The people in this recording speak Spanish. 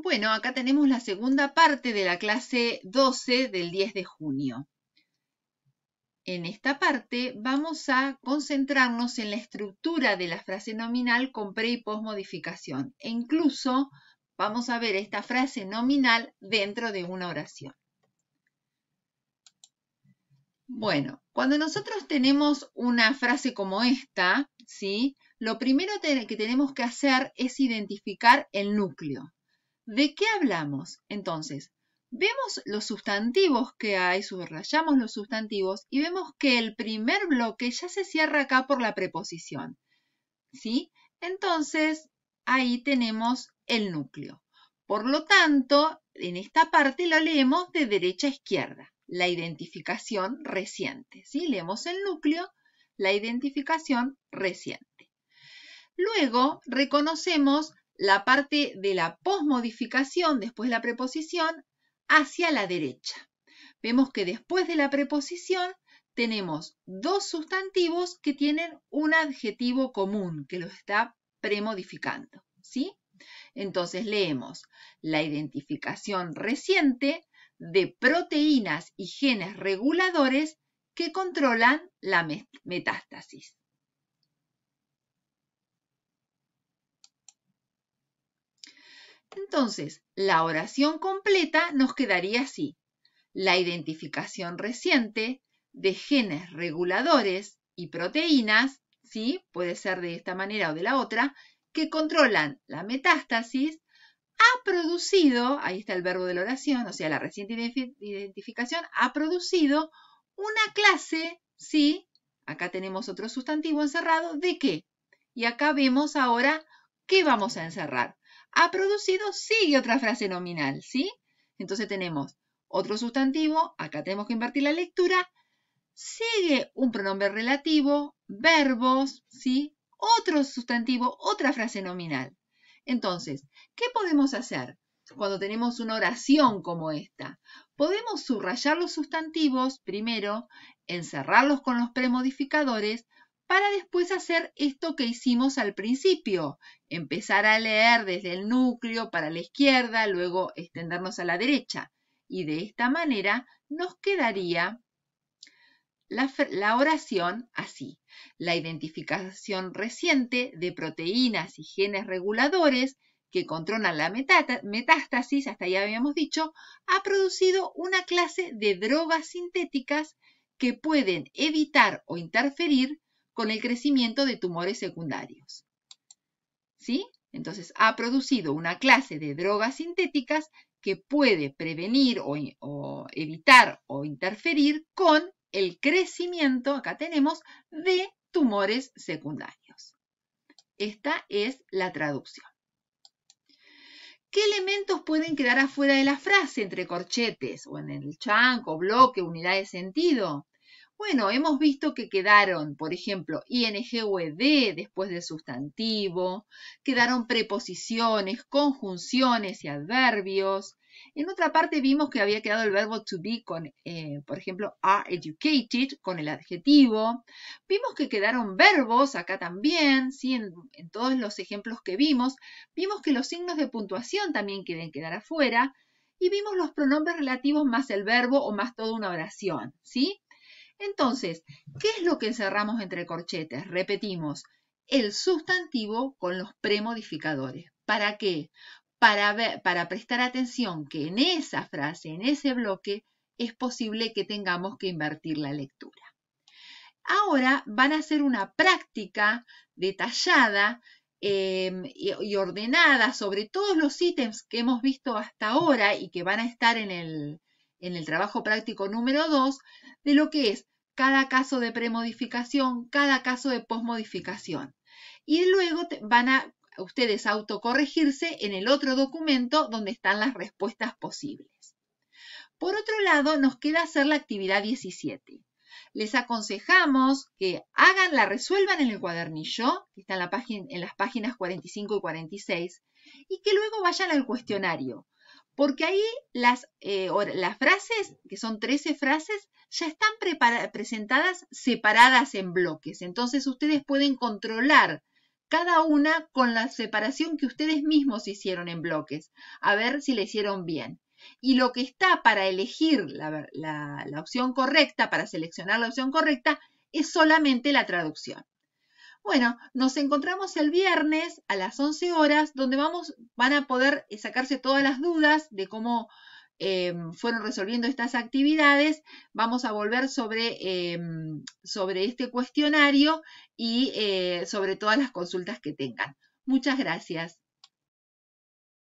Bueno, acá tenemos la segunda parte de la clase 12 del 10 de junio. En esta parte vamos a concentrarnos en la estructura de la frase nominal con pre y modificación e incluso vamos a ver esta frase nominal dentro de una oración. Bueno, cuando nosotros tenemos una frase como esta, ¿sí? lo primero que tenemos que hacer es identificar el núcleo. ¿De qué hablamos? Entonces, vemos los sustantivos que hay, subrayamos los sustantivos y vemos que el primer bloque ya se cierra acá por la preposición. ¿Sí? Entonces, ahí tenemos el núcleo. Por lo tanto, en esta parte la leemos de derecha a izquierda, la identificación reciente. ¿sí? Leemos el núcleo, la identificación reciente. Luego, reconocemos la parte de la posmodificación después de la preposición hacia la derecha. Vemos que después de la preposición tenemos dos sustantivos que tienen un adjetivo común que lo está premodificando, ¿sí? Entonces leemos la identificación reciente de proteínas y genes reguladores que controlan la metástasis. Entonces, la oración completa nos quedaría así. La identificación reciente de genes reguladores y proteínas, ¿sí? puede ser de esta manera o de la otra, que controlan la metástasis, ha producido, ahí está el verbo de la oración, o sea, la reciente identificación, ha producido una clase, ¿sí? Acá tenemos otro sustantivo encerrado, ¿de qué? Y acá vemos ahora qué vamos a encerrar ha producido sigue otra frase nominal, ¿sí? Entonces tenemos otro sustantivo, acá tenemos que invertir la lectura, sigue un pronombre relativo, verbos, ¿sí? Otro sustantivo, otra frase nominal. Entonces, ¿qué podemos hacer cuando tenemos una oración como esta? Podemos subrayar los sustantivos primero, encerrarlos con los premodificadores, para después hacer esto que hicimos al principio, empezar a leer desde el núcleo para la izquierda, luego extendernos a la derecha. Y de esta manera nos quedaría la, oración así. La identificación reciente de proteínas y genes reguladores que controlan la metástasis, hasta ya habíamos dicho, ha producido una clase de drogas sintéticas que pueden evitar o interferir con el crecimiento de tumores secundarios. ¿Sí? Entonces, ha producido una clase de drogas sintéticas que puede prevenir o, evitar o interferir con el crecimiento, acá tenemos, de tumores secundarios. Esta es la traducción. ¿Qué elementos pueden quedar afuera de la frase entre corchetes o en el chanco, bloque, unidad de sentido? Bueno, hemos visto que quedaron, por ejemplo, ing e después del sustantivo, quedaron preposiciones, conjunciones y adverbios. En otra parte vimos que había quedado el verbo to be con, eh, por ejemplo, are educated con el adjetivo. Vimos que quedaron verbos acá también, ¿sí? en, en todos los ejemplos que vimos. Vimos que los signos de puntuación también quieren quedar afuera. Y vimos los pronombres relativos más el verbo o más toda una oración, ¿sí? Entonces, ¿qué es lo que encerramos entre corchetes? Repetimos, el sustantivo con los premodificadores. ¿Para qué? Para, prestar atención que en esa frase, en ese bloque, es posible que tengamos que invertir la lectura. Ahora van a hacer una práctica detallada em, y, ordenada sobre todos los ítems que hemos visto hasta ahora y que van a estar en el, en el trabajo práctico número 2 de lo que es cada caso de premodificación, cada caso de posmodificación. Y luego van a ustedes autocorregirse en el otro documento donde están las respuestas posibles. Por otro lado, nos queda hacer la actividad 17. Les aconsejamos que hagan, la resuelvan en el cuadernillo, que está en, en las páginas 45 y 46, y que luego vayan al cuestionario, porque ahí eh, las, frases, que son 13 frases, ya están presentadas separadas en bloques. Entonces ustedes pueden controlar cada una con la separación que ustedes mismos hicieron en bloques, a ver si le hicieron bien. Y lo que está para elegir la opción correcta, para seleccionar la opción correcta, es solamente la traducción. Bueno, nos encontramos el viernes a las 11 horas, donde vamos, van a poder eh, sacarse todas las dudas de cómo eh, fueron resolviendo estas actividades. Vamos a volver sobre, eh, sobre este cuestionario y sobre todas las consultas que tengan. Muchas gracias.